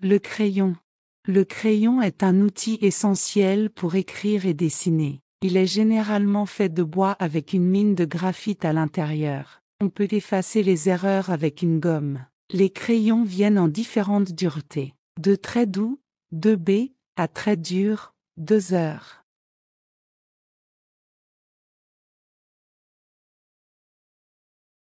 Le crayon. Le crayon est un outil essentiel pour écrire et dessiner. Il est généralement fait de bois avec une mine de graphite à l'intérieur. On peut effacer les erreurs avec une gomme. Les crayons viennent en différentes duretés. De très doux, 2B, à très dur, 2 heures.